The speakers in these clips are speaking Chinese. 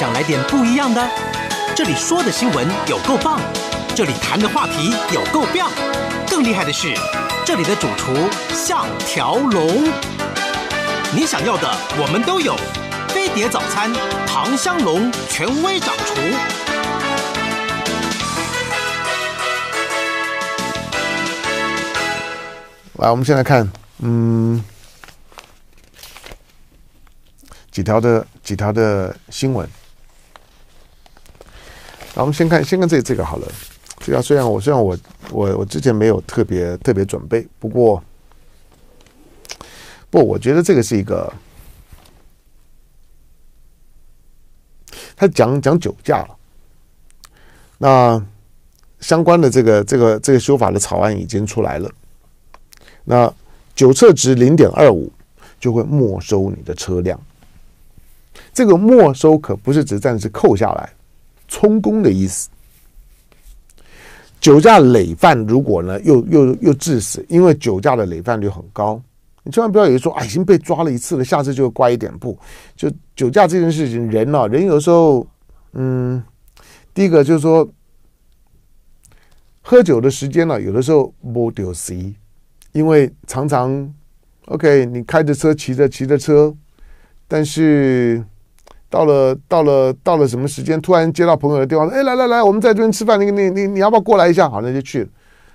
想来点不一样的？这里说的新闻有够棒，这里谈的话题有够妙。更厉害的是，这里的主厨像条龙，你想要的我们都有。飞碟早餐，唐香龙权威掌厨。来，我们先来看，嗯，几条的几条的新闻。后我们先看先看这这个好了。这个虽然我虽然我我我之前没有特别特别准备，不过不，我觉得这个是一个，他讲讲酒驾了。那相关的这个这个这个修法的草案已经出来了。那酒测值零点二五就会没收你的车辆。这个没收可不是只暂时扣下来。充公的意思，酒驾累犯，如果呢，又又又致死，因为酒驾的累犯率很高，你千万不要以为说，哎，已经被抓了一次了，下次就乖一点，不，就酒驾这件事情，人呢，人有时候，嗯，第一个就是说，喝酒的时间呢，有的时候不丢心，因为常常，OK，你开着车，骑着骑着车，但是。到了，到了，到了什么时间？突然接到朋友的电话，说：“哎，来来来，我们在这边吃饭，那个你你你要不要过来一下？”好，那就去了。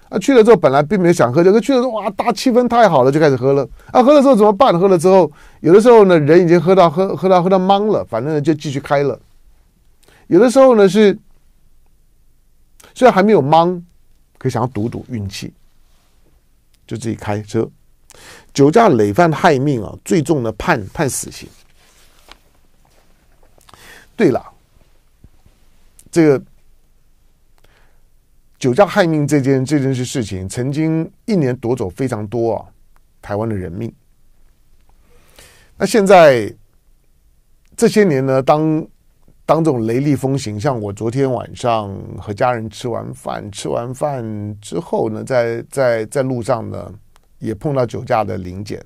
啊，去了之后本来并没有想喝酒，可去了之后，哇，大气氛太好了，就开始喝了。啊，喝了之后怎么办？喝了之后，有的时候呢，人已经喝到喝喝到喝到懵了，反正就继续开了。有的时候呢是，虽然还没有懵，可想要赌赌运气，就自己开车。酒驾累犯害命啊，最重的判判死刑。对了，这个酒驾害命这件这件事事情，曾经一年夺走非常多啊台湾的人命。那现在这些年呢，当当这种雷厉风行，像我昨天晚上和家人吃完饭，吃完饭之后呢，在在在路上呢，也碰到酒驾的临检。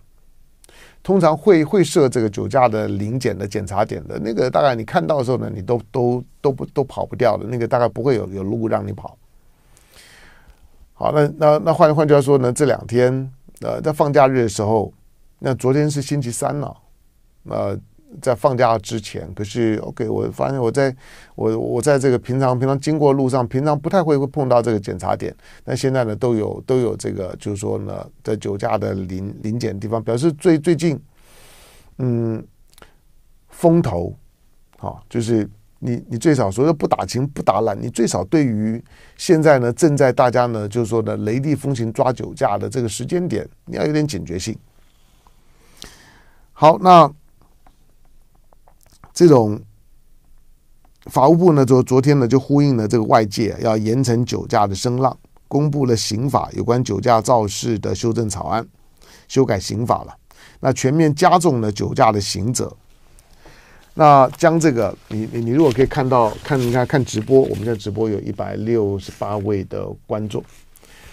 通常会会设这个酒驾的零检的检查点的，那个大概你看到的时候呢，你都都都不都跑不掉的，那个大概不会有有路让你跑。好，那那那换换句话说呢，这两天呃在放假日的时候，那昨天是星期三了，呃。在放假之前，可是 OK，我发现我在我我在这个平常平常经过路上，平常不太会会碰到这个检查点，但现在呢都有都有这个，就是说呢，在酒驾的临临检地方，表示最最近，嗯，风头，好，就是你你最少说不打情不打懒，你最少对于现在呢正在大家呢就是说的雷厉风行抓酒驾的这个时间点，你要有点警觉性。好，那。这种法务部呢，昨昨天呢，就呼应了这个外界要严惩酒驾的声浪，公布了刑法有关酒驾肇事的修正草案，修改刑法了。那全面加重了酒驾的刑责。那将这个，你你你如果可以看到看你看看直播，我们现在直播有一百六十八位的观众。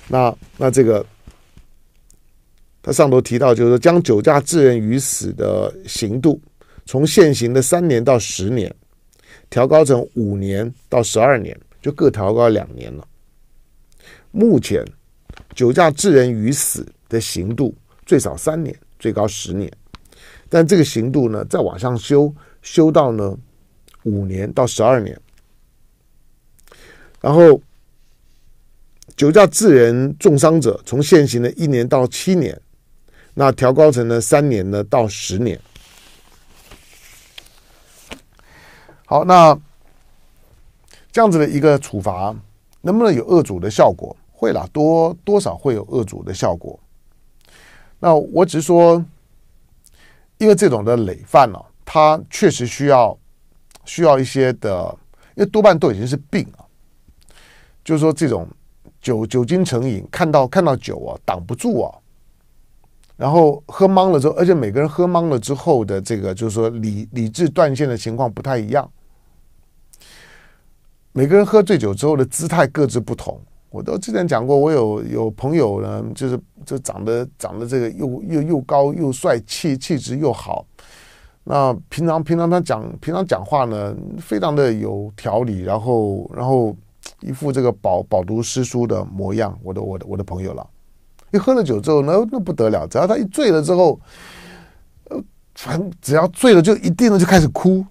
那那这个，他上头提到就是说，将酒驾致人于死的刑度。从现行的三年到十年，调高成五年到十二年，就各调高两年了。目前，酒驾致人于死的刑度最少三年，最高十年，但这个刑度呢再往上修，修到呢五年到十二年。然后，酒驾致人重伤者，从现行的一年到七年，那调高成了三年呢到十年。好，那这样子的一个处罚能不能有恶阻的效果？会啦，多多少会有恶阻的效果。那我只是说，因为这种的累犯呢，他确实需要需要一些的，因为多半都已经是病啊，就是说这种酒酒精成瘾，看到看到酒啊，挡不住啊。然后喝懵了之后，而且每个人喝懵了之后的这个，就是说理理智断线的情况不太一样。每个人喝醉酒之后的姿态各自不同。我都之前讲过，我有有朋友呢，就是就长得长得这个又又又高又帅气，气质又好。那平常平常他讲平常讲话呢，非常的有条理，然后然后一副这个饱饱读诗书的模样。我的我的我的朋友了。喝了酒之后呢，那不得了！只要他一醉了之后，呃，反正只要醉了就一定呢就开始哭。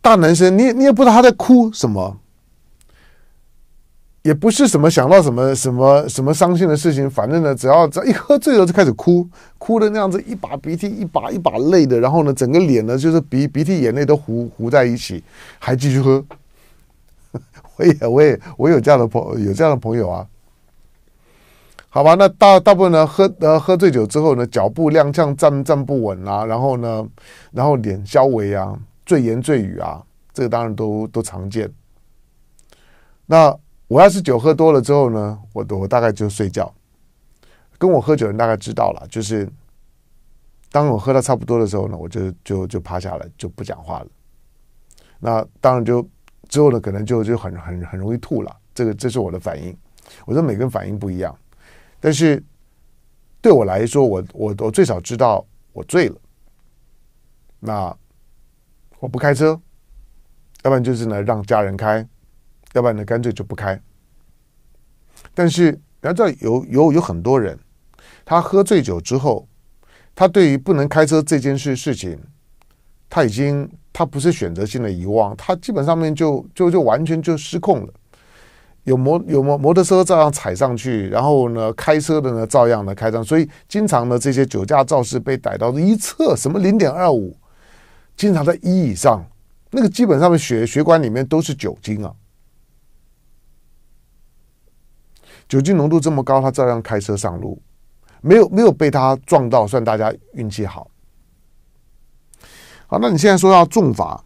大男生，你也你也不知道他在哭什么，也不是什么想到什么什么什么伤心的事情。反正呢，只要只要一喝醉了就开始哭，哭的那样子一把鼻涕一把一把泪的，然后呢，整个脸呢就是鼻鼻涕眼泪都糊糊在一起，还继续喝。我也，我也，我有这样的朋，有这样的朋友啊。好吧，那大大部分呢，喝呃喝醉酒之后呢，脚步踉跄，站站不稳啊，然后呢，然后脸消萎啊，醉言醉语啊，这个当然都都常见。那我要是酒喝多了之后呢，我我大概就睡觉。跟我喝酒人大概知道了，就是当我喝到差不多的时候呢，我就就就趴下来，就不讲话了。那当然就之后呢，可能就就很很很容易吐了。这个这是我的反应，我说每个人反应不一样。但是对我来说，我我我最少知道我醉了。那我不开车，要不然就是呢让家人开，要不然呢干脆就不开。但是你知道，有有有很多人，他喝醉酒之后，他对于不能开车这件事事情，他已经他不是选择性的遗忘，他基本上面就就就完全就失控了。有摩有摩，摩托车照样踩上去，然后呢，开车的呢，照样的开上，所以经常呢，这些酒驾肇事被逮到一测，什么零点二五，经常在一以上，那个基本上的血血管里面都是酒精啊，酒精浓度这么高，他照样开车上路，没有没有被他撞到，算大家运气好。好，那你现在说要重罚？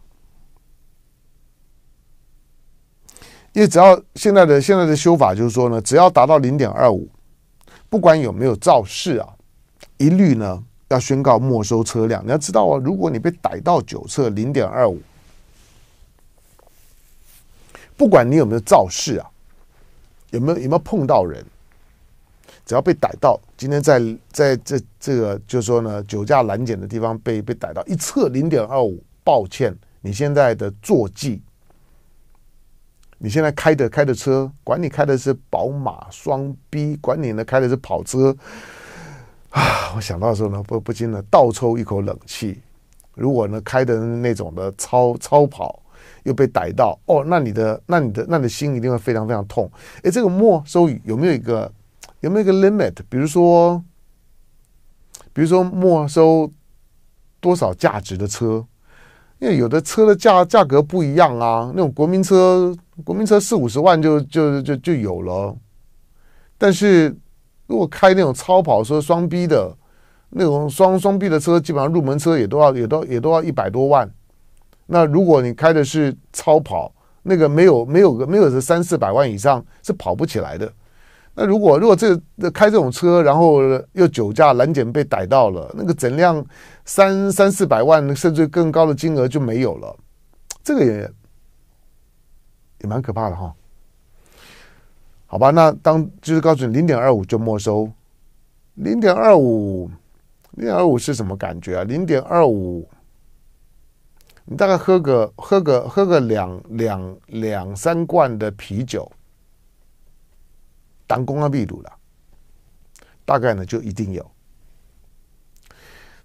因为只要现在的现在的修法就是说呢，只要达到零点二五，不管有没有肇事啊，一律呢要宣告没收车辆。你要知道啊，如果你被逮到酒测零点二五，不管你有没有肇事啊，有没有有没有碰到人，只要被逮到，今天在在这这个就是说呢，酒驾拦检的地方被被逮到一测零点二五，抱歉，你现在的坐骑。你现在开的开的车，管你开的是宝马双 B，管你呢开的是跑车，啊，我想到的时候呢，不不禁呢倒抽一口冷气。如果呢开的那种的超超跑又被逮到，哦，那你的那你的那的心一定会非常非常痛。哎，这个没收有没有一个有没有一个 limit？比如说，比如说没收多少价值的车？因为有的车的价价格不一样啊，那种国民车，国民车四五十万就就就就有了。但是，如果开那种超跑车双 B 的，那种双双 B 的车，基本上入门车也都要，也都也都要一百多万。那如果你开的是超跑，那个没有没有没有是三四百万以上是跑不起来的。那如果如果这开这种车，然后又酒驾拦检被逮到了，那个整辆。三三四百万甚至更高的金额就没有了，这个也也蛮可怕的哈。好吧，那当就是告诉你，零点二五就没收，零点二五，零点二五是什么感觉啊？零点二五，你大概喝个喝个喝个两两两三罐的啤酒，当公安秘鲁了，大概呢就一定有。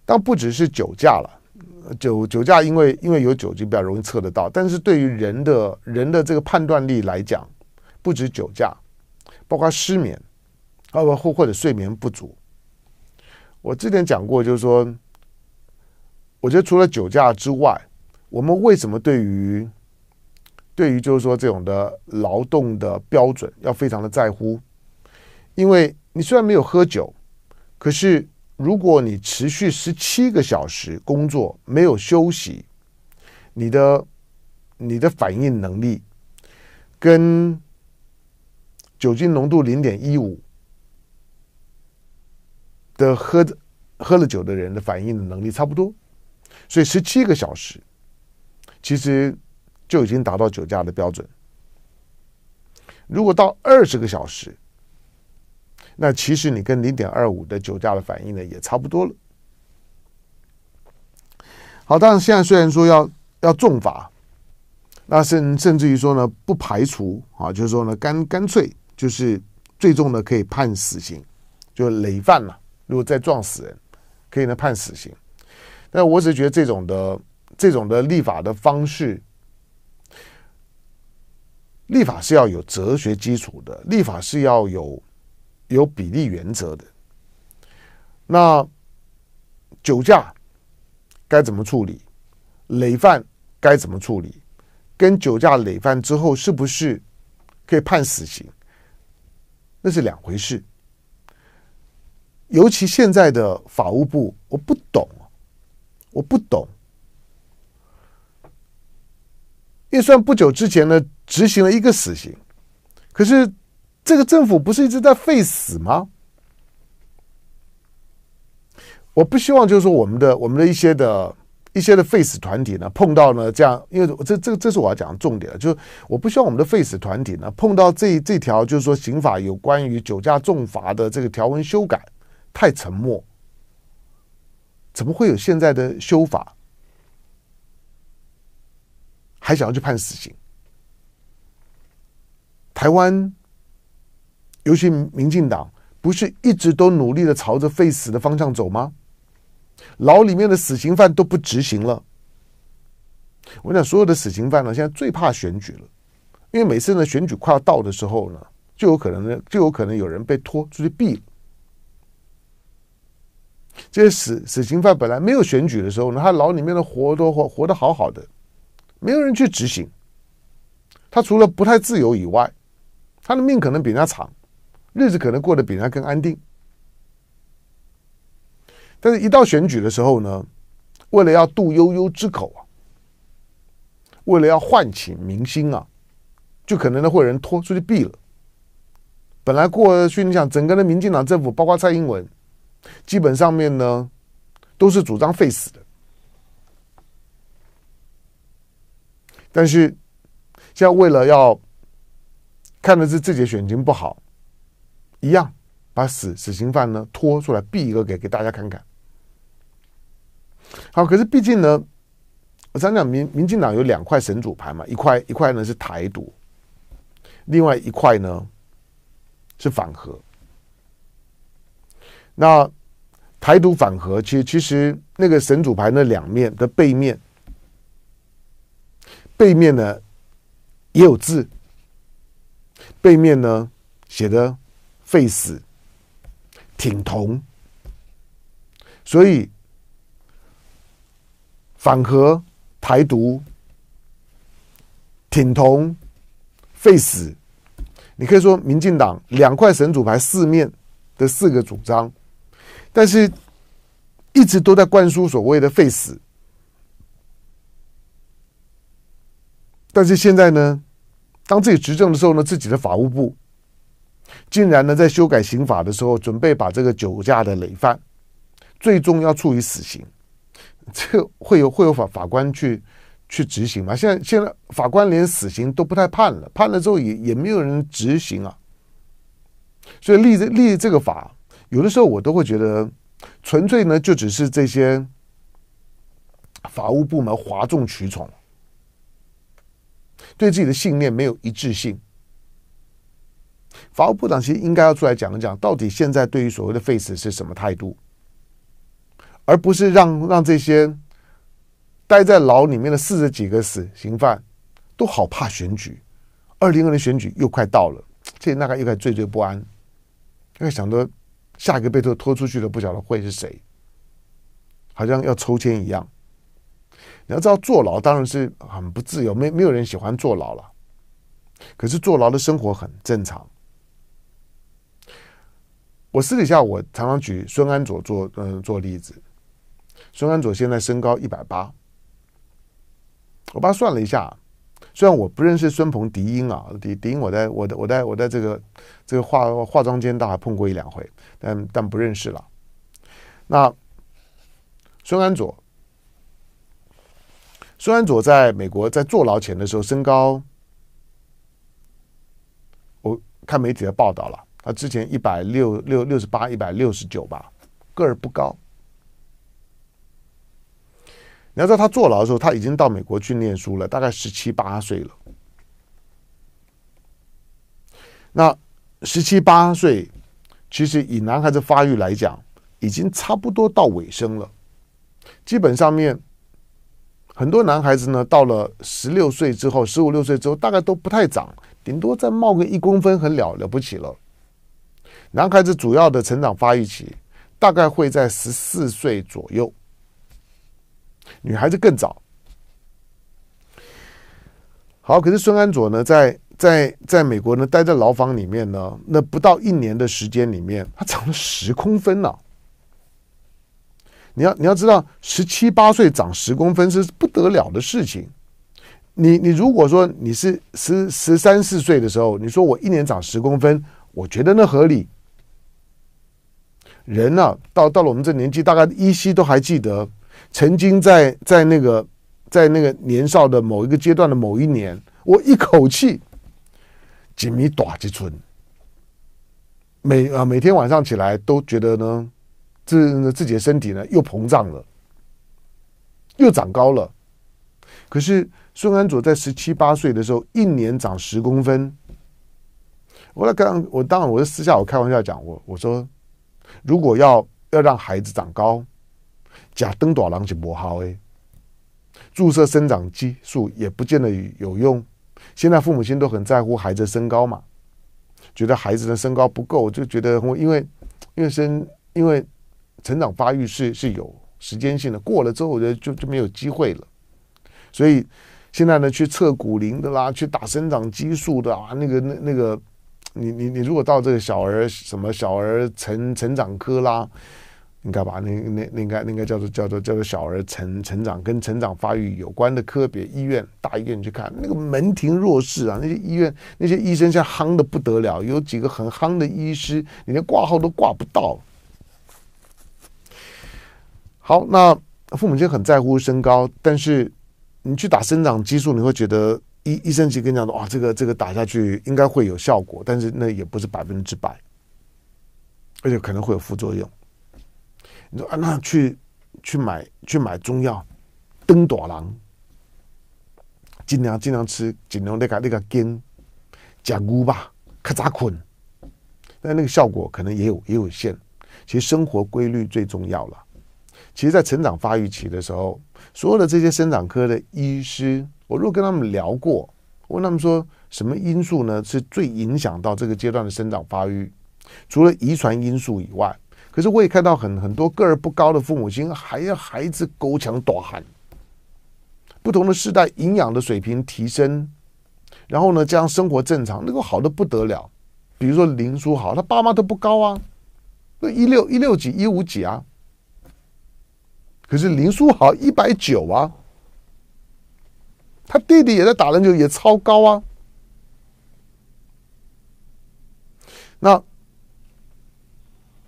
但不只是酒驾了，酒酒驾因为因为有酒精比较容易测得到，但是对于人的人的这个判断力来讲，不止酒驾，包括失眠，啊不，或或者睡眠不足。我之前讲过，就是说，我觉得除了酒驾之外，我们为什么对于对于就是说这种的劳动的标准要非常的在乎？因为你虽然没有喝酒，可是。如果你持续十七个小时工作没有休息，你的你的反应能力跟酒精浓度零点一五的喝喝了酒的人的反应的能力差不多，所以十七个小时其实就已经达到酒驾的标准。如果到二十个小时，那其实你跟零点二五的酒驾的反应呢也差不多了。好，但是现在虽然说要要重罚，那甚甚至于说呢不排除啊，就是说呢干干脆就是最终呢可以判死刑，就累犯嘛，如果再撞死人，可以呢判死刑。但我只觉得这种的这种的立法的方式，立法是要有哲学基础的，立法是要有。有比例原则的，那酒驾该怎么处理？累犯该怎么处理？跟酒驾累犯之后是不是可以判死刑？那是两回事。尤其现在的法务部，我不懂，我不懂。预算不久之前呢，执行了一个死刑，可是。这个政府不是一直在废死吗？我不希望就是说我们的我们的一些的一些的废死团体呢碰到呢这样，因为这这这是我要讲的重点就是我不希望我们的废死团体呢碰到这这条就是说刑法有关于酒驾重罚的这个条文修改太沉默，怎么会有现在的修法还想要去判死刑？台湾。尤其民进党不是一直都努力的朝着废死的方向走吗？牢里面的死刑犯都不执行了。我讲所有的死刑犯呢，现在最怕选举了，因为每次呢选举快要到的时候呢，就有可能呢，就有可能有人被拖出去毙了。这些死死刑犯本来没有选举的时候呢，他牢里面的活都活活得好好的，没有人去执行，他除了不太自由以外，他的命可能比人家长。日子可能过得比人家更安定，但是，一到选举的时候呢，为了要杜悠悠之口啊，为了要唤起民心啊，就可能呢会有人拖出去毙了。本来过去你想整个的民进党政府，包括蔡英文，基本上面呢都是主张废死的，但是现在为了要看的是自己的选情不好。一样，把死死刑犯呢拖出来毙一个给给大家看看。好，可是毕竟呢，我想讲民民进党有两块神主牌嘛，一块一块呢是台独，另外一块呢是反核。那台独反核，其实其实那个神主牌那两面的背面，背面呢也有字，背面呢写的。废死、挺同，所以反核、台独、挺同、废死，你可以说民进党两块神主牌四面的四个主张，但是一直都在灌输所谓的废死，但是现在呢，当自己执政的时候呢，自己的法务部。竟然呢，在修改刑法的时候，准备把这个酒驾的累犯，最终要处以死刑，这会有会有法法官去去执行吗？现在现在法官连死刑都不太判了，判了之后也也没有人执行啊。所以立这立这个法，有的时候我都会觉得，纯粹呢就只是这些法务部门哗众取宠，对自己的信念没有一致性。法务部长其实应该要出来讲一讲，到底现在对于所谓的 face 是什么态度，而不是让让这些待在牢里面的四十几个死刑犯都好怕选举。二零二零选举又快到了，这大概又开始惴惴不安，因为想着下一个被拖拖出去的不晓得会是谁，好像要抽签一样。你要知道，坐牢当然是很不自由，没没有人喜欢坐牢了。可是坐牢的生活很正常。我私底下我常常举孙安佐做嗯做例子，孙安佐现在身高一百八，我爸算了一下，虽然我不认识孙鹏迪英啊，迪迪英我在我我在我在这个这个化化妆间倒还碰过一两回，但但不认识了。那孙安佐，孙安佐在美国在坐牢前的时候身高，我看媒体的报道了。他之前一百六六六十八一百六十九吧，个儿不高。你要道，他坐牢的时候，他已经到美国去念书了，大概十七八岁了。那十七八岁，其实以男孩子发育来讲，已经差不多到尾声了。基本上面，很多男孩子呢，到了十六岁之后，十五六岁之后，大概都不太长，顶多再冒个一公分，很了了不起了。男孩子主要的成长发育期大概会在十四岁左右，女孩子更早。好，可是孙安佐呢，在在在美国呢，待在牢房里面呢，那不到一年的时间里面，他长了十公分了。你要你要知道，十七八岁长十公分是不得了的事情。你你如果说你是十十三四岁的时候，你说我一年长十公分，我觉得那合理。人呢，到到了我们这年纪，大概依稀都还记得，曾经在在那个在那个年少的某一个阶段的某一年，我一口气几米大几寸，每啊每天晚上起来都觉得呢，自自己的身体呢又膨胀了，又长高了。可是孙安佐在十七八岁的时候，一年长十公分，我刚我当然我是私下我开玩笑讲我我说。如果要要让孩子长高，假登多狼就不好诶，注射生长激素也不见得有用。现在父母亲都很在乎孩子身高嘛，觉得孩子的身高不够，就觉得因为因为生因为成长发育是是有时间性的，过了之后我觉得就就没有机会了。所以现在呢，去测骨龄的啦，去打生长激素的啊，那个那那个。你你你如果到这个小儿什么小儿成成长科啦，你干嘛？那那那应该应该叫做叫做叫做小儿成成长跟成长发育有关的科别医院大医院去看，那个门庭若市啊！那些医院那些医生像夯的不得了，有几个很夯的医师，你连挂号都挂不到。好，那父母亲很在乎身高，但是你去打生长激素，你会觉得。医医生就跟讲说，哇，这个这个打下去应该会有效果，但是那也不是百分之百，而且可能会有副作用。你说啊，那去去买去买中药，登朵郎，尽量尽量吃锦龙那个那个根甲菇吧，卡扎捆，但那个效果可能也有也有限。其实生活规律最重要了。其实，在成长发育期的时候，所有的这些生长科的医师。我如果跟他们聊过，我问他们说什么因素呢？是最影响到这个阶段的生长发育？除了遗传因素以外，可是我也看到很很多个儿不高的父母亲，还要孩子勾强躲寒。不同的世代，营养的水平提升，然后呢，这样生活正常，那个好的不得了。比如说林书豪，他爸妈都不高啊，一六一六几一五几啊，可是林书豪一百九啊。他弟弟也在打篮球，也超高啊。那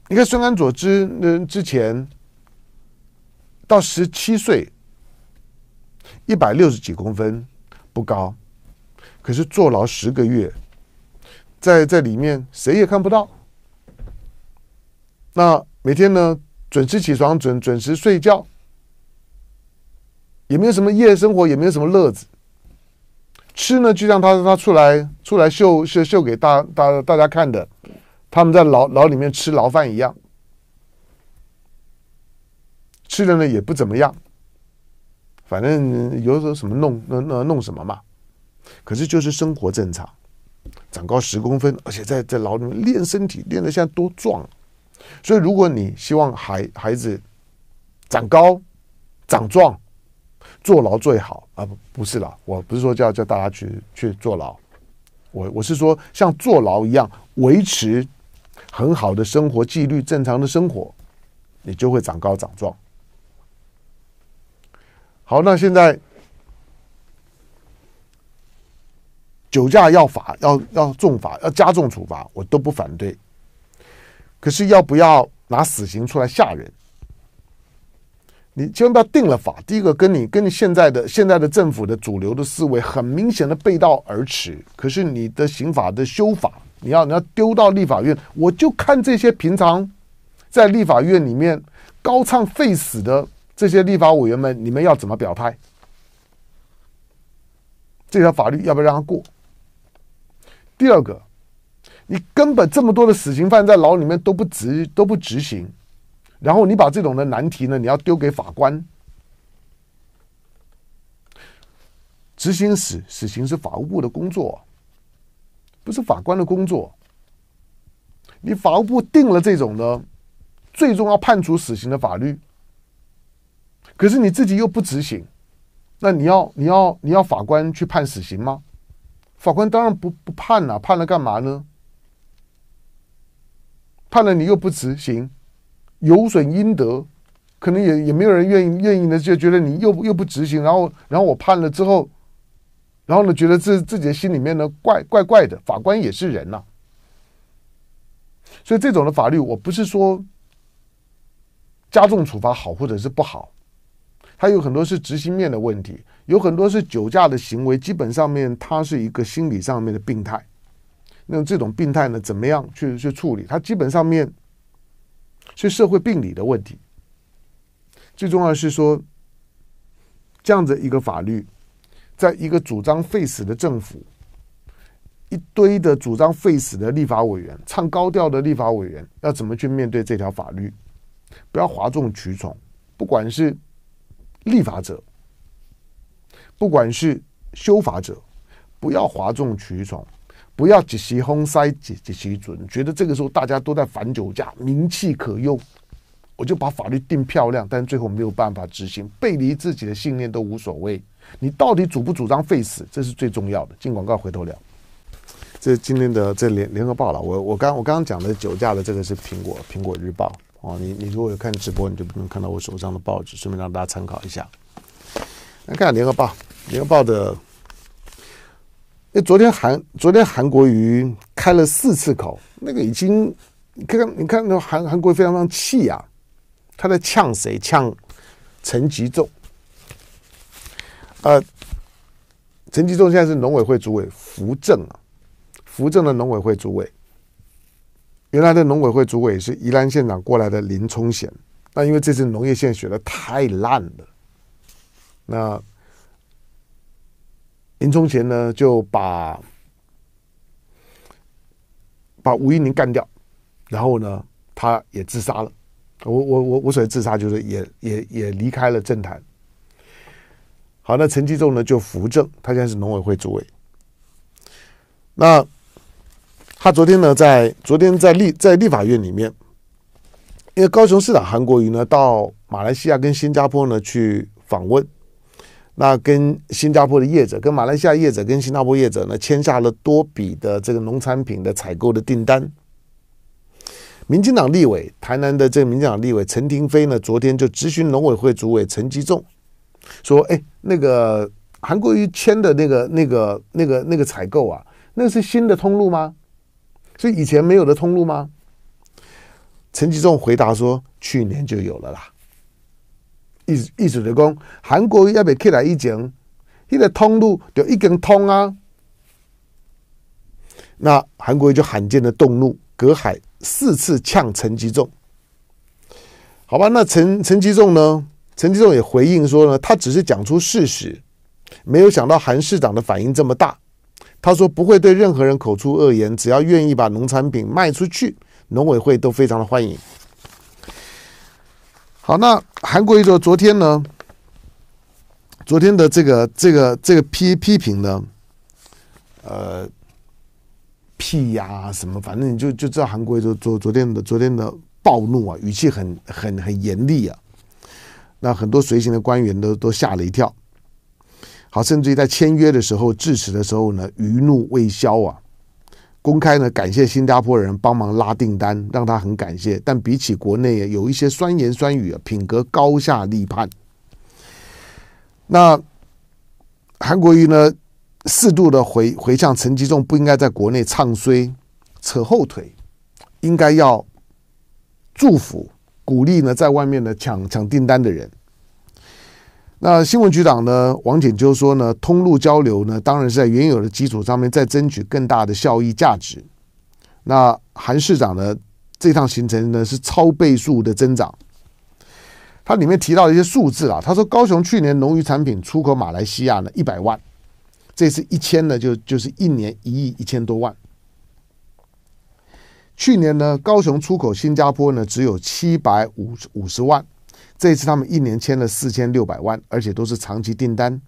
你看孙安佐之之前到十七岁，一百六十几公分不高，可是坐牢十个月，在在里面谁也看不到。那每天呢，准时起床，准准时睡觉，也没有什么夜生活，也没有什么乐子。吃呢，就像他他出来出来秀秀秀给大大大家看的，他们在牢牢里面吃牢饭一样，吃的呢也不怎么样，反正有时候什么弄弄弄弄什么嘛，可是就是生活正常，长高十公分，而且在在牢里面练身体，练的现在多壮，所以如果你希望孩孩子长高长壮。坐牢最好啊，不不是啦，我不是说叫叫大家去去坐牢，我我是说像坐牢一样维持很好的生活纪律，正常的生活，你就会长高长壮。好，那现在酒驾要罚，要要重罚，要加重处罚，我都不反对。可是要不要拿死刑出来吓人？你千万不要定了法。第一个，跟你跟你现在的现在的政府的主流的思维很明显的背道而驰。可是你的刑法的修法，你要你要丢到立法院，我就看这些平常在立法院里面高唱废死的这些立法委员们，你们要怎么表态？这条法律要不要让他过？第二个，你根本这么多的死刑犯在牢里面都不执都不执行。然后你把这种的难题呢，你要丢给法官。执行死死刑是法务部的工作，不是法官的工作。你法务部定了这种的，最终要判处死刑的法律，可是你自己又不执行，那你要你要你要法官去判死刑吗？法官当然不不判了，判了干嘛呢？判了你又不执行。有损阴德，可能也也没有人愿意愿意呢，就觉得你又又不执行，然后然后我判了之后，然后呢，觉得自自己的心里面呢怪怪怪的，法官也是人呐，所以这种的法律，我不是说加重处罚好或者是不好，还有很多是执行面的问题，有很多是酒驾的行为，基本上面它是一个心理上面的病态，那这种病态呢，怎么样去去处理？它基本上面。是社会病理的问题。最重要是说，这样子一个法律，在一个主张废死的政府，一堆的主张废死的立法委员，唱高调的立法委员，要怎么去面对这条法律？不要哗众取宠，不管是立法者，不管是修法者，不要哗众取宠。不要只许哄塞，只只许准。觉得这个时候大家都在反酒驾，名气可用，我就把法律定漂亮。但最后没有办法执行，背离自己的信念都无所谓。你到底主不主张废死，这是最重要的。进广告回头聊。这是今天的这联联合报了。我我刚我刚刚讲的酒驾的这个是苹果苹果日报哦。你你如果有看直播，你就不能看到我手上的报纸，顺便让大家参考一下。来看联合报，联合报的。那昨天韩，昨天韩国瑜开了四次口，那个已经，你看，你看，那韩韩国瑜非常非常气啊，他在呛谁？呛陈吉仲，呃，陈吉仲现在是农委会主委，扶正了，扶正的农委会主委，原来的农委会主委是宜兰县长过来的林冲贤，那因为这次农业献选的太烂了，那。临终前呢，就把把吴一宁干掉，然后呢，他也自杀了。我我我我所谓自杀，就是也也也离开了政坛。好，那陈其忠呢，就扶正，他现在是农委会主委。那他昨天呢，在昨天在立在立法院里面，因为高雄市长韩国瑜呢，到马来西亚跟新加坡呢去访问。那跟新加坡的业者、跟马来西亚业者、跟新加坡业者呢，签下了多笔的这个农产品的采购的订单。民进党立委台南的这个民进党立委陈廷飞呢，昨天就咨询农委会主委陈吉仲，说：“哎，那个韩国瑜签的那个、那个、那个、那个采购啊，那是新的通路吗？是以前没有的通路吗？”陈吉仲回答说：“去年就有了啦。”意意思就讲，韩国要未起来以前，迄个通路就已经通啊。那韩国就罕见的动怒，隔海四次呛陈吉仲。好吧，那陈陈吉仲呢？陈吉仲也回应说呢，他只是讲出事实，没有想到韩市长的反应这么大。他说不会对任何人口出恶言，只要愿意把农产品卖出去，农委会都非常的欢迎。好，那韩国一说昨天呢，昨天的这个这个这个批批评呢，呃，屁呀什么，反正你就就知道韩国一说昨昨天的昨天的暴怒啊，语气很很很严厉啊，那很多随行的官员都都吓了一跳，好，甚至于在签约的时候致辞的时候呢，余怒未消啊。公开呢，感谢新加坡人帮忙拉订单，让他很感谢。但比起国内，有一些酸言酸语啊，品格高下立判。那韩国瑜呢，适度的回回向陈吉仲不应该在国内唱衰、扯后腿，应该要祝福、鼓励呢，在外面呢抢抢订单的人。那新闻局长呢？王景就说呢，通路交流呢，当然是在原有的基础上面再争取更大的效益价值。那韩市长呢，这趟行程呢是超倍数的增长。他里面提到一些数字啊，他说高雄去年农渔产品出口马来西亚呢一百万，这次一千呢就就是一年一亿一千多万。去年呢，高雄出口新加坡呢只有七百五五十万。这次他们一年签了四千六百万，而且都是长期订单，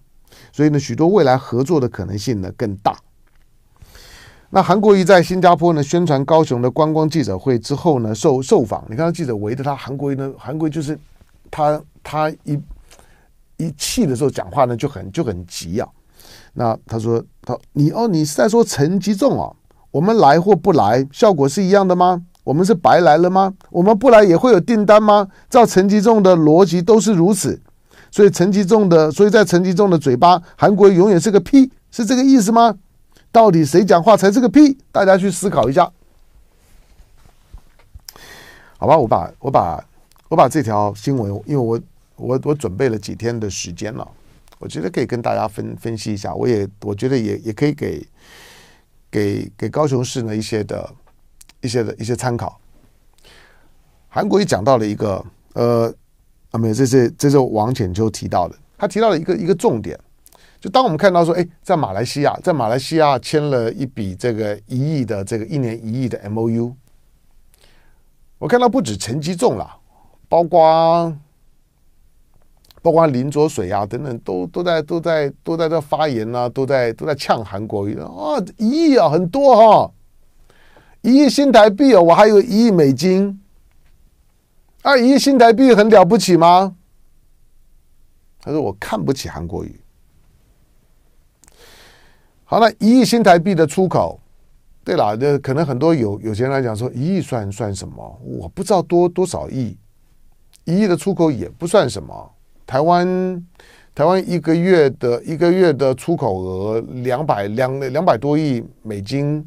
所以呢，许多未来合作的可能性呢更大。那韩国瑜在新加坡呢宣传高雄的观光记者会之后呢受受访，你看记者围着他，韩国瑜呢，韩国瑜就是他他一一气的时候讲话呢就很就很急啊。那他说他你哦你是在说层级重啊？我们来或不来，效果是一样的吗？我们是白来了吗？我们不来也会有订单吗？照陈吉仲的逻辑都是如此，所以陈吉仲的，所以在陈吉仲的嘴巴，韩国永远是个屁，是这个意思吗？到底谁讲话才是个屁？大家去思考一下。好吧，我把我把我把这条新闻，因为我我我准备了几天的时间了，我觉得可以跟大家分分析一下。我也我觉得也也可以给给给高雄市呢一些的。一些的一些参考，韩国也讲到了一个呃，啊没有，这是这是王浅秋提到的，他提到了一个一个重点，就当我们看到说，哎，在马来西亚，在马来西亚签了一笔这个一亿的这个一年一亿的 M O U，我看到不止陈吉仲了，包括包括林卓水啊等等，都都在都在都在这发言呢，都在都在呛韩国语啊，一亿啊，很多哈。一亿新台币哦，我还有一亿美金啊！一亿新台币很了不起吗？他说：“我看不起韩国语。”好了，一亿新台币的出口，对了，可能很多有有钱来讲说，一亿算算什么？我不知道多多少亿，一亿的出口也不算什么。台湾台湾一个月的一个月的出口额两百两两百多亿美金。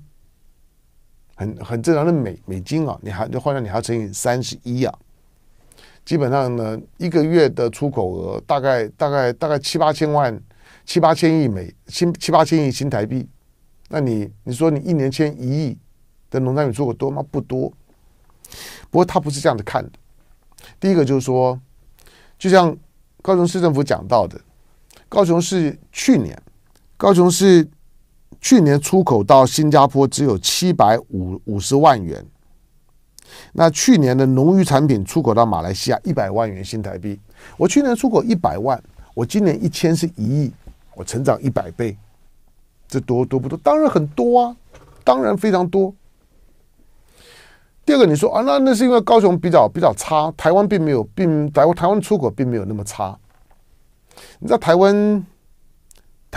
很很正常的美美金啊，你还就换了你还要乘以三十一啊，基本上呢，一个月的出口额大概大概大概七八千万七八千亿美新七八千亿新台币，那你你说你一年签一亿的农产品出口多吗？不多。不过他不是这样子看的，第一个就是说，就像高雄市政府讲到的，高雄市去年高雄市。去年出口到新加坡只有七百五五十万元，那去年的农渔产品出口到马来西亚一百万元新台币。我去年出口一百万，我今年一千是一亿，我成长一百倍，这多多不多？当然很多啊，当然非常多。第二个，你说啊，那那是因为高雄比较比较差，台湾并没有并台湾台湾出口并没有那么差，你知道台湾？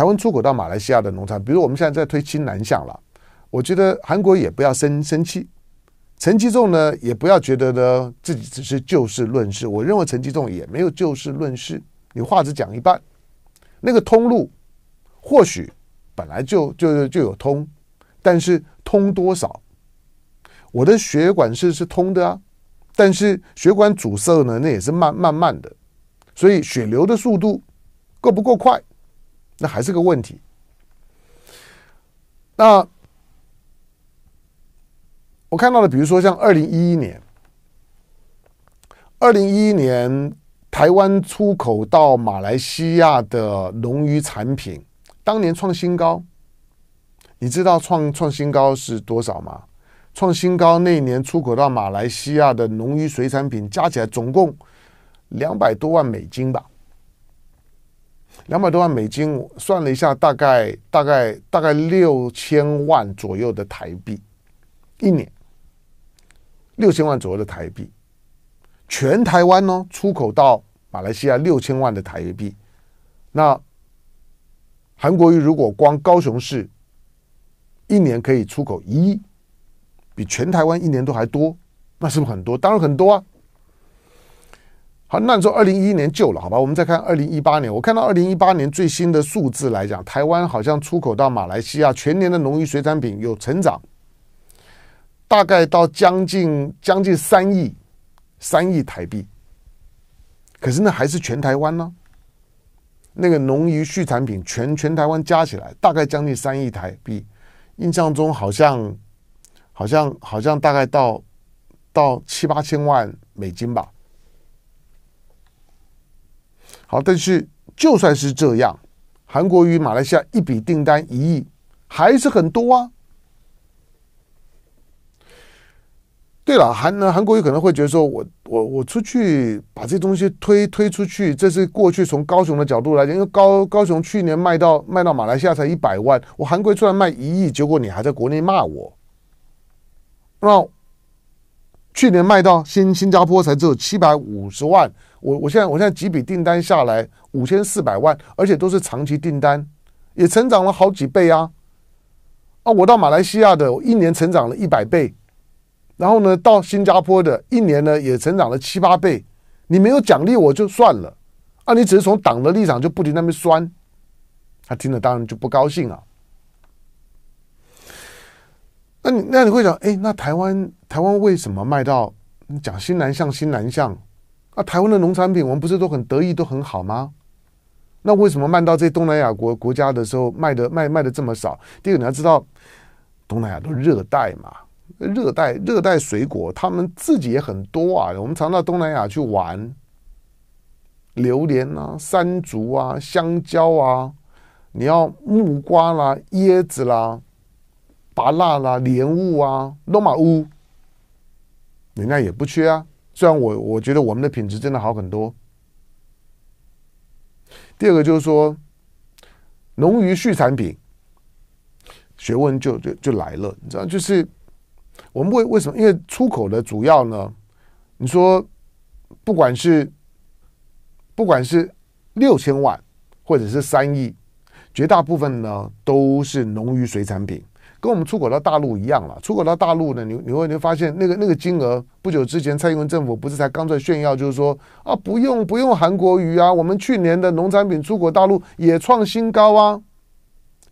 台湾出口到马来西亚的农产品，比如我们现在在推新南向了，我觉得韩国也不要生生气，陈吉仲呢也不要觉得呢自己只是就事论事。我认为陈吉仲也没有就事论事，你话只讲一半，那个通路或许本来就就就有通，但是通多少？我的血管是是通的啊，但是血管阻塞呢，那也是慢慢慢的，所以血流的速度够不够快？那还是个问题。那我看到的，比如说像二零一一年，二零一一年台湾出口到马来西亚的农渔产品，当年创新高。你知道创创新高是多少吗？创新高那一年出口到马来西亚的农渔水产品加起来总共两百多万美金吧。两百多万美金，算了一下，大概大概大概六千万左右的台币，一年六千万左右的台币，全台湾呢出口到马来西亚六千万的台币，那韩国瑜如果光高雄市一年可以出口一亿，比全台湾一年都还多，那是不是很多？当然很多啊。好，那你说二零一一年旧了，好吧？我们再看二零一八年，我看到二零一八年最新的数字来讲，台湾好像出口到马来西亚全年的农渔水产品有成长，大概到将近将近三亿三亿台币。可是那还是全台湾呢，那个农渔畜产品全全台湾加起来大概将近三亿台币，印象中好像好像好像大概到到七八千万美金吧。好，但是就算是这样，韩国与马来西亚一笔订单一亿还是很多啊。对了，韩呢，韩国有可能会觉得说，我我我出去把这东西推推出去，这是过去从高雄的角度来讲，因为高高雄去年卖到卖到马来西亚才一百万，我韩国出来卖一亿，结果你还在国内骂我。那去年卖到新新加坡才只有七百五十万。我我现在我现在几笔订单下来五千四百万，而且都是长期订单，也成长了好几倍啊！啊，我到马来西亚的，我一年成长了一百倍，然后呢，到新加坡的一年呢也成长了七八倍。你没有奖励我就算了啊，你只是从党的立场就不停那边酸，他听了当然就不高兴啊。那你那你会想，哎，那台湾台湾为什么卖到讲新南向新南向？台湾的农产品，我们不是都很得意，都很好吗？那为什么卖到这东南亚国国家的时候，卖的卖卖的这么少？第一个你要知道，东南亚都热带嘛，热带热带水果他们自己也很多啊。我们常到东南亚去玩，榴莲啊，山竹啊，香蕉啊，你要木瓜啦，椰子啦，芭辣啦，莲雾啊，罗马屋，人家也不缺啊。虽然我我觉得我们的品质真的好很多。第二个就是说，农渔畜产品，学问就就就来了，你知道，就是我们为为什么？因为出口的主要呢，你说不管是不管是六千万或者是三亿，绝大部分呢都是农渔水产品。跟我们出口到大陆一样了。出口到大陆呢，你你会你会发现那个那个金额。不久之前，蔡英文政府不是才刚在炫耀，就是说啊，不用不用韩国鱼啊，我们去年的农产品出口大陆也创新高啊。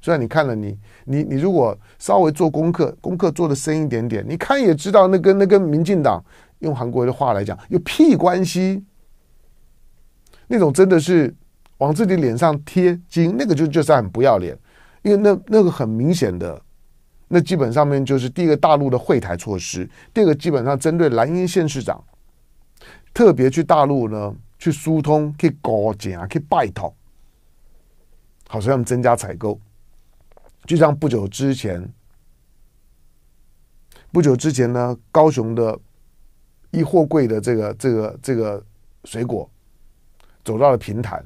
虽然你看了，你你你如果稍微做功课，功课做的深一点点，你看也知道，那跟那跟民进党用韩国的话来讲，有屁关系。那种真的是往自己脸上贴金，那个就就是很不要脸，因为那那个很明显的。那基本上面就是第一个大陆的会台措施，第二个基本上针对蓝阴县市长，特别去大陆呢去疏通去搞紧啊，去拜托，好，所以们增加采购，就像不久之前，不久之前呢，高雄的一货柜的这个这个这个水果走到了平潭，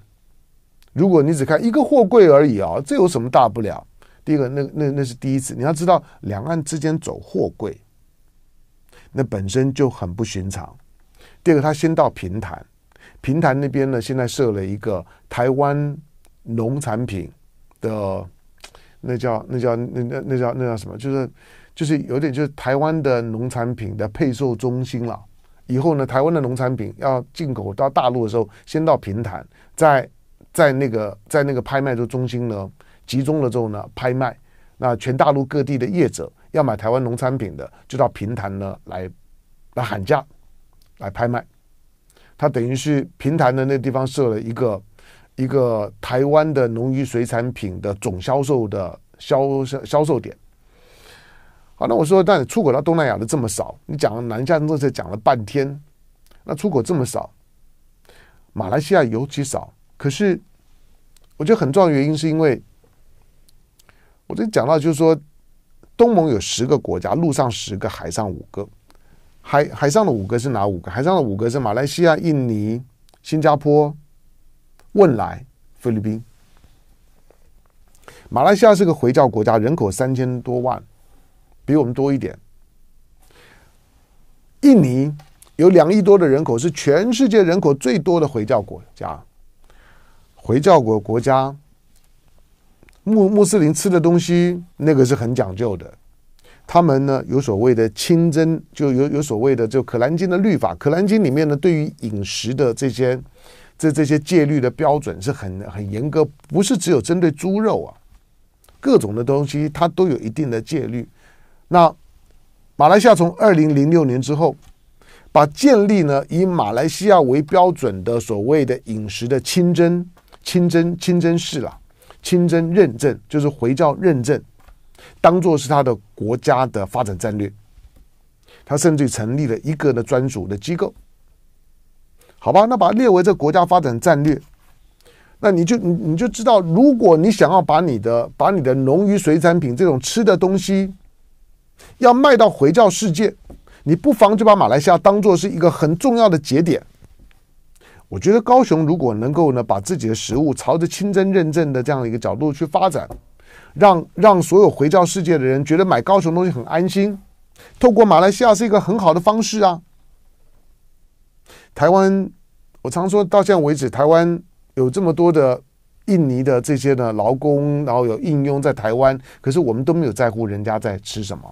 如果你只看一个货柜而已啊，这有什么大不了？第一个，那那那是第一次。你要知道，两岸之间走货柜，那本身就很不寻常。第二个，他先到平潭，平潭那边呢，现在设了一个台湾农产品的那叫那叫那那那叫那叫什么？就是就是有点就是台湾的农产品的配售中心了。以后呢，台湾的农产品要进口到大陆的时候，先到平潭，在在那个在那个拍卖的中心呢。集中了之后呢，拍卖。那全大陆各地的业者要买台湾农产品的，就到平潭呢来来喊价，来拍卖。它等于是平潭的那地方设了一个一个台湾的农渔水产品的总销售的销销销售点。好，那我说，但出口到东南亚的这么少，你讲南下政策讲了半天，那出口这么少，马来西亚尤其少。可是我觉得很重要的原因是因为。我先讲到，就是说，东盟有十个国家，陆上十个，海上五个。海海上的五个是哪五个？海上的五个是马来西亚、印尼、新加坡、汶莱、菲律宾。马来西亚是个回教国家，人口三千多万，比我们多一点。印尼有两亿多的人口，是全世界人口最多的回教国家。回教国国家。穆穆斯林吃的东西，那个是很讲究的。他们呢，有所谓的清真，就有有所谓的就《可兰经》的律法，《可兰经》里面呢，对于饮食的这些这这些戒律的标准是很很严格，不是只有针对猪肉啊，各种的东西它都有一定的戒律。那马来西亚从二零零六年之后，把建立呢以马来西亚为标准的所谓的饮食的清真、清真、清真寺了。清真认证就是回教认证，当做是他的国家的发展战略。他甚至成立了一个的专属的机构，好吧？那把它列为这个国家发展战略，那你就你你就知道，如果你想要把你的把你的农渔水产品这种吃的东西，要卖到回教世界，你不妨就把马来西亚当做是一个很重要的节点。我觉得高雄如果能够呢，把自己的食物朝着清真认证的这样的一个角度去发展，让让所有回教世界的人觉得买高雄东西很安心，透过马来西亚是一个很好的方式啊。台湾，我常说到现在为止，台湾有这么多的印尼的这些呢劳工，然后有应用在台湾，可是我们都没有在乎人家在吃什么，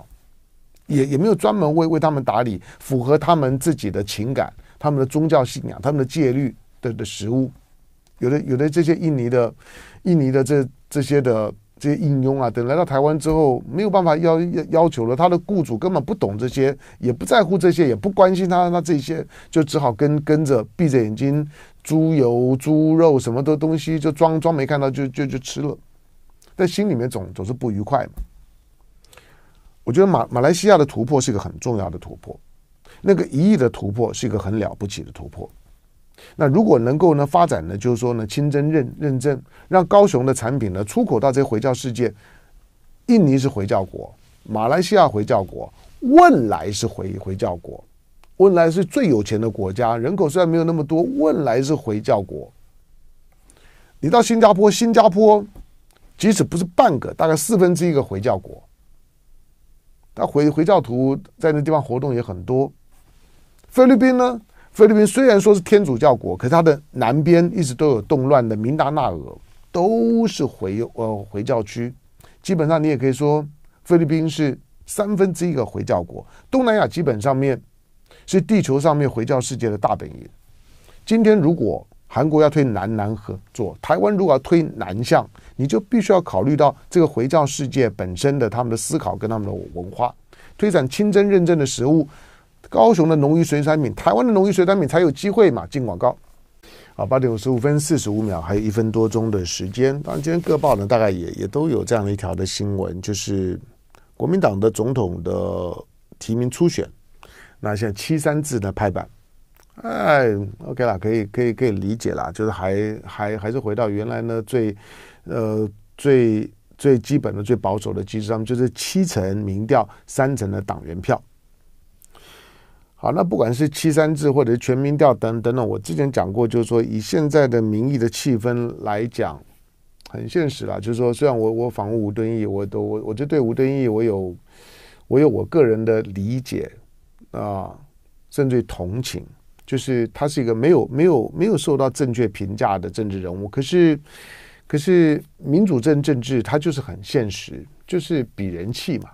也也没有专门为为他们打理，符合他们自己的情感。他们的宗教信仰、他们的戒律的的食物，有的有的这些印尼的印尼的这这些的这些印佣啊，等来到台湾之后，没有办法要要要求了他的雇主根本不懂这些，也不在乎这些，也不关心他，那这些就只好跟跟着闭着眼睛，猪油、猪肉什么的东西，就装装没看到，就就就吃了，在心里面总总是不愉快嘛。我觉得马马来西亚的突破是一个很重要的突破。那个一亿的突破是一个很了不起的突破。那如果能够呢发展呢，就是说呢清真认认证，让高雄的产品呢出口到这回教世界。印尼是回教国，马来西亚回教国，汶莱是回回教国。汶莱是最有钱的国家，人口虽然没有那么多，汶莱是回教国。你到新加坡，新加坡即使不是半个，大概四分之一个回教国，他回回教徒在那地方活动也很多。菲律宾呢？菲律宾虽然说是天主教国，可是它的南边一直都有动乱的，明达纳尔都是回呃回教区。基本上你也可以说，菲律宾是三分之一个回教国。东南亚基本上面是地球上面回教世界的大本营。今天如果韩国要推南南合作，台湾如果要推南向，你就必须要考虑到这个回教世界本身的他们的思考跟他们的文化，推展清真认证的食物。高雄的农渔水产品，台湾的农渔水产品才有机会嘛进广告。好，八点五十五分四十五秒，还有一分多钟的时间。当然，今天各报呢，大概也也都有这样的一条的新闻，就是国民党的总统的提名初选。那现在七三字的拍板，哎，OK 啦，可以可以可以理解啦，就是还还还是回到原来呢最呃最最基本的最保守的机制上，就是七成民调，三成的党员票。好，那不管是七三制或者全民调等等等，我之前讲过，就是说以现在的民意的气氛来讲，很现实啦。就是说，虽然我我访问吴敦义，我都我我就对吴敦义，我有我有我个人的理解啊，甚至同情，就是他是一个没有没有没有受到正确评价的政治人物。可是，可是民主政政治，它就是很现实，就是比人气嘛。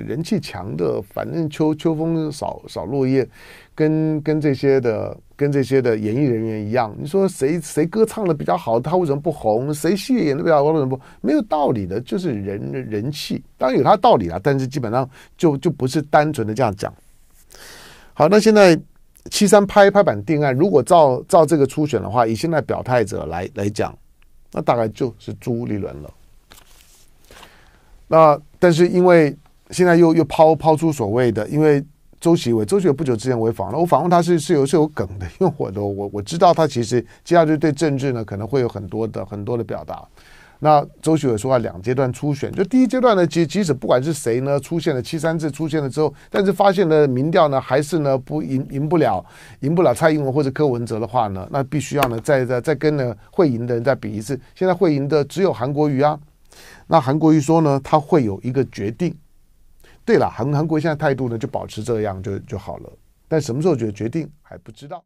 人气强的，反正秋秋风扫扫落叶，跟跟这些的，跟这些的演艺人员一样。你说谁谁歌唱的比较好，他为什么不红？谁戏演的比较好，为什么不？没有道理的，就是人人气。当然有他道理啊，但是基本上就就不是单纯的这样讲。好，那现在七三拍拍板定案。如果照照这个初选的话，以现在表态者来来讲，那大概就是朱立伦了。那但是因为。现在又又抛抛出所谓的，因为周启伟，周启伟不久之前我也访了，我访问他是是有是有梗的，因为我都我我知道他其实接下来对政治呢可能会有很多的很多的表达。那周启伟说话两阶段初选，就第一阶段呢，即即使不管是谁呢，出现了七三制出现了之后，但是发现了民调呢，还是呢不赢赢不了，赢不了蔡英文或者柯文哲的话呢，那必须要呢再再再跟呢会赢的人再比一次。现在会赢的只有韩国瑜啊。那韩国瑜说呢，他会有一个决定。对了，韩韩国现在态度呢，就保持这样就就好了。但什么时候决决定还不知道。